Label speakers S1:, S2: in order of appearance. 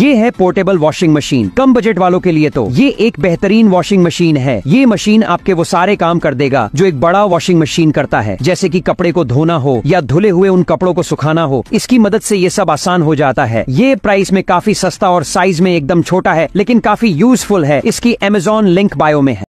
S1: ये है portable washing machine कम बजट वालों के लिए तो ये एक बेहतरीन वॉशिंग मशीन है ये मशीन आपके वो सारे काम कर देगा जो एक बड़ा वॉशिंग मशीन करता है जैसे कि कपड़े को धोना हो या धुले हुए उन कपड़ों को सुखाना हो इसकी मदद से ये सब आसान हो जाता है ये प्राइस में काफी सस्ता और साइज में एकदम छोटा है लेकिन काफी यूजफुल है इसकी एमेजोन लिंक बायो में है